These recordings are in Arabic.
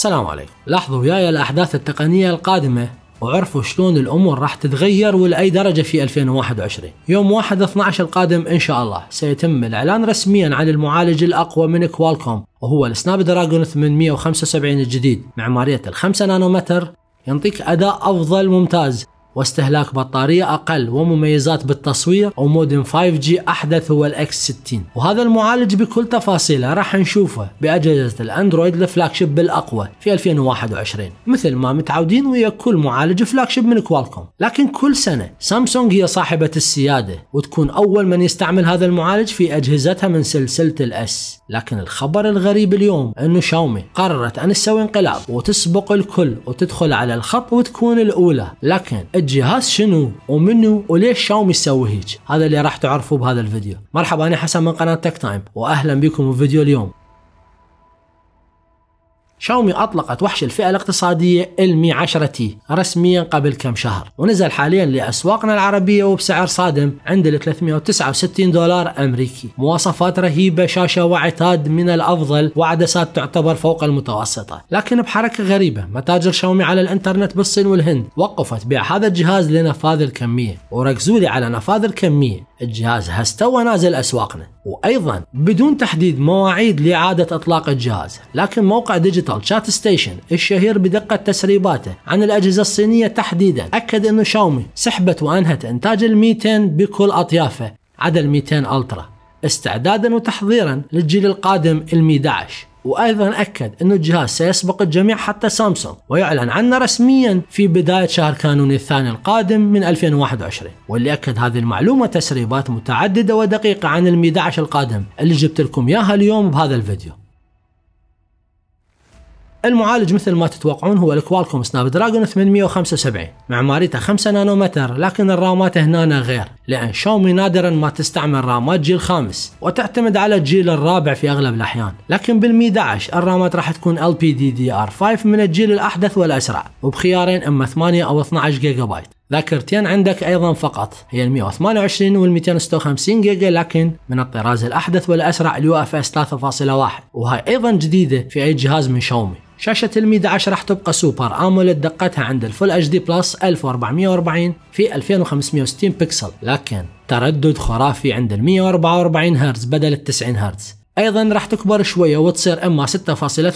سلام عليكم لاحظوا وياي الأحداث التقنية القادمة وعرفوا شلون الامور راح تتغير ولاي درجه في 2021 يوم 1 12 القادم ان شاء الله سيتم الاعلان رسميا عن المعالج الاقوى من كوالكوم وهو السناب دراجون 875 الجديد معماريه ال 5 نانومتر ينطيك اداء افضل ممتاز واستهلاك بطارية أقل ومميزات بالتصوير ومودم 5G أحدث هو الاكس 60 وهذا المعالج بكل تفاصيله راح نشوفه بأجهزة الأندرويد الفلاكشيب بالأقوى في 2021 مثل ما متعودين ويا كل معالج فلاكشيب من كوالكوم لكن كل سنة سامسونج هي صاحبة السيادة وتكون أول من يستعمل هذا المعالج في أجهزتها من سلسلة الأس لكن الخبر الغريب اليوم أنه شاومي قررت أن تسوي انقلاب وتسبق الكل وتدخل على الخط وتكون الأولى لكن الجهاز شنو ومنو وليش شاومي تسوي هيك هذا اللي راح تعرفوه بهذا الفيديو مرحبا انا حسن من قناه تك تايم واهلا بكم بفيديو اليوم شاومي أطلقت وحش الفئة الاقتصادية المي 10 تي رسميا قبل كم شهر ونزل حاليا لأسواقنا العربية وبسعر صادم عند ال 369 دولار أمريكي مواصفات رهيبة شاشة وعتاد من الأفضل وعدسات تعتبر فوق المتوسطة لكن بحركة غريبة متاجر شاومي على الإنترنت بالصين والهند وقفت بيع هذا الجهاز لنفاذ الكمية وركزوا لي على نفاذ الكمية الجهاز هستوى نازل أسواقنا وايضا بدون تحديد مواعيد لاعاده اطلاق الجهاز، لكن موقع ديجيتال شات ستيشن الشهير بدقه تسريباته عن الاجهزه الصينيه تحديدا، اكد انه شاومي سحبت وانهت انتاج ال 200 بكل اطيافه عدا ال 200 الترا، استعدادا وتحضيرا للجيل القادم ال 11. وايضا اكد انه الجهاز سيسبق الجميع حتى سامسونج ويعلن عنه رسميا في بدايه شهر كانون الثاني القادم من 2021 واللي اكد هذه المعلومه تسريبات متعدده ودقيقه عن المي 11 القادم اللي جبت لكم اياها اليوم بهذا الفيديو المعالج مثل ما تتوقعون هو الكوالكوم سناب دراجون 875 معماريته 5 نانومتر لكن الرامات هنا غير لأن شاومي نادرا ما تستعمل رامات جيل خامس وتعتمد على الجيل الرابع في أغلب الأحيان لكن بالمي 11 الرامات راح تكون LPDDR5 من الجيل الأحدث والأسرع وبخيارين إما 8 أو 12 جيجا بايت ذاكرتين عندك ايضا فقط هي ال 128 وال 256 جيجا لكن من الطراز الاحدث والاسرع اليو اف اس 3.1 وهاي ايضا جديده في اي جهاز من شاومي شاشة المي 11 راح تبقى سوبر اموليد دقتها عند الفول اتش دي بلس 1440 في 2560 بكسل لكن لكن تردد خرافي عند ال 144 هرتز بدل ال 90 هرتز ايضا راح تكبر شويه وتصير اما 6.8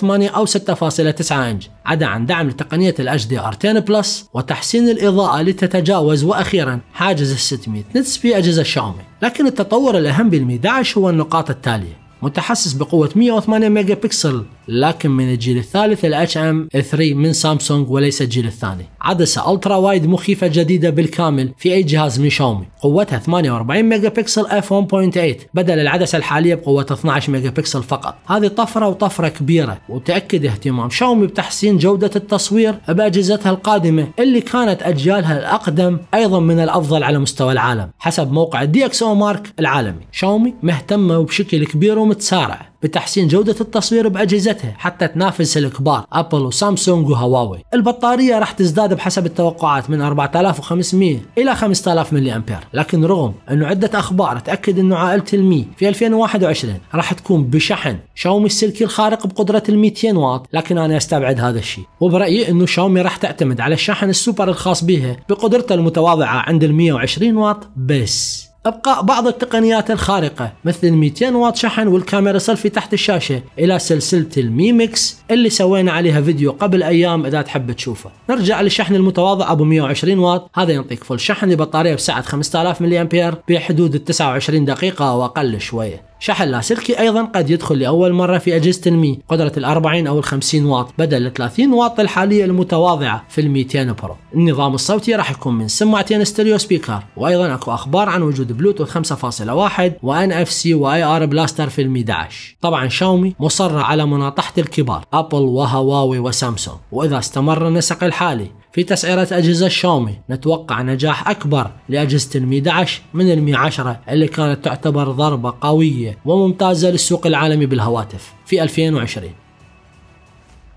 او 6.9 انج عدا عن دعم لتقنيه ال HDR10 بلس وتحسين الاضاءه لتتجاوز واخيرا حاجز ال 600 نتس في اجهزه شاومي لكن التطور الاهم بال 11 هو النقاط التاليه متحسس بقوة 108 ميجا بكسل لكن من الجيل الثالث الاتش ام 3 من سامسونج وليس الجيل الثاني. عدسة الترا وايد مخيفة جديدة بالكامل في اي جهاز من شاومي، قوتها 48 ميجا بكسل اف 1.8 بدل العدسة الحالية بقوة 12 ميجا بكسل فقط. هذه طفرة وطفرة كبيرة وتأكد اهتمام شاومي بتحسين جودة التصوير باجهزتها القادمة اللي كانت اجيالها الاقدم ايضا من الافضل على مستوى العالم، حسب موقع دي اكس او مارك العالمي. شاومي مهتمة بشكل كبير ومتسارع بتحسين جودة التصوير بأجهزتها حتى تنافس الكبار أبل وسامسونج وهواوي البطارية راح تزداد بحسب التوقعات من 4500 إلى 5000 ملي أمبير لكن رغم أنه عدة أخبار تأكد أنه عائلة المي في 2021 راح تكون بشحن شاومي السلكي الخارق بقدرة ال 200 واط لكن أنا أستبعد هذا الشيء وبرأيي أنه شاومي راح تعتمد على الشاحن السوبر الخاص بها بقدرته المتواضعة عند ال 120 واط بس ابقاء بعض التقنيات الخارقه مثل 200 واط شحن والكاميرا سيلفي تحت الشاشه الى سلسله الميمكس اللي سوينا عليها فيديو قبل ايام اذا تحب تشوفه. نرجع للشحن المتواضع ابو 120 واط هذا يعطيك فل شحن لبطاريه بسعه 5000 ملي امبير بحدود ال 29 دقيقه واقل شويه. شحن لاسلكي أيضا قد يدخل لأول مرة في أجهزة المي قدرة ال 40 أو ال 50 واط بدل ال 30 واط الحالية المتواضعة في ال 200 برو النظام الصوتي راح يكون من سماعتين ستيريو سبيكر وأيضا أكو أخبار عن وجود بلوتوث 5.1 وان اف سي واي ار بلاستر في ال 11 طبعا شاومي مصرة على مناطحة الكبار أبل وهواوي وسامسونج وإذا استمر النسق الحالي في تسعيرة أجهزة شاومي نتوقع نجاح أكبر لأجهزة المي 11 من المي 10 اللي كانت تعتبر ضربة قوية وممتازة للسوق العالمي بالهواتف في 2020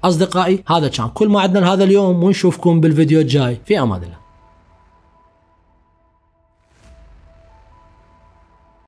أصدقائي هذا كان كل ما عندنا هذا اليوم ونشوفكم بالفيديو الجاي في أمان الله